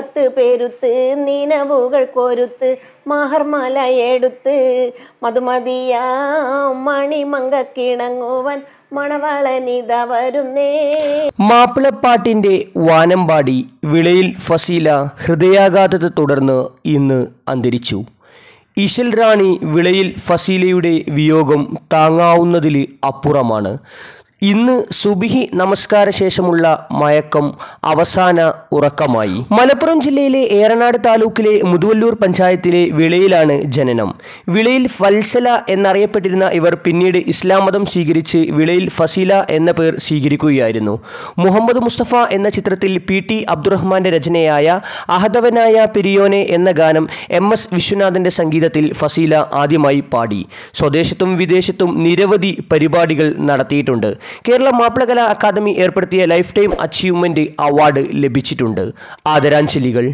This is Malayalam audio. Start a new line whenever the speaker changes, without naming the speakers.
പത്ത് പേരുത്ത് നിനവുകൾ കോരുത്ത് മഹർമല എടുത്ത് മധുമതിയ മണിമങ്ക കിണങ്ങുവൻ മണവളനിത വരുന്നേ
മാപ്പിളപ്പാട്ടിന്റെ വാനമ്പാടി വിളയിൽ ഫസീല ഹൃദയാഘാതത്തെ തുടർന്ന് ഇന്ന് അന്തരിച്ചു ഇശൽ റാണി വിളയിൽ ഫസീലയുടെ വിയോഗം താങ്ങാവുന്നതിൽ അപ്പുറമാണ് ഇന്ന് സുബിഹി നമസ്കാര ശേഷമുള്ള മയക്കം അവസാന ഉറക്കമായി മലപ്പുറം ജില്ലയിലെ ഏറനാട് താലൂക്കിലെ മുതുവല്ലൂർ പഞ്ചായത്തിലെ വിളയിലാണ് ജനനം വിളയിൽ ഫൽസല എന്നറിയപ്പെട്ടിരുന്ന ഇവർ പിന്നീട് ഇസ്ലാം മതം സ്വീകരിച്ച് വിളയിൽ ഫസീല എന്ന പേർ സ്വീകരിക്കുകയായിരുന്നു മുഹമ്മദ് മുസ്തഫ എന്ന ചിത്രത്തിൽ പി ടി അബ്ദുറഹ്മാന്റെ രചനയായ അഹദവനായ പിരിയോനെ എന്ന ഗാനം എം എസ് വിശ്വനാഥന്റെ സംഗീതത്തിൽ ഫസീല ആദ്യമായി പാടി സ്വദേശത്തും വിദേശത്തും നിരവധി പരിപാടികൾ നടത്തിയിട്ടുണ്ട് കേരള മാപ്പിളകലാ അക്കാദമി ഏർപ്പെടുത്തിയ ലൈഫ് ടൈം അച്ചീവ്മെൻറ്റ് അവാർഡ് ലഭിച്ചിട്ടുണ്ട് ആദരാഞ്ജലികൾ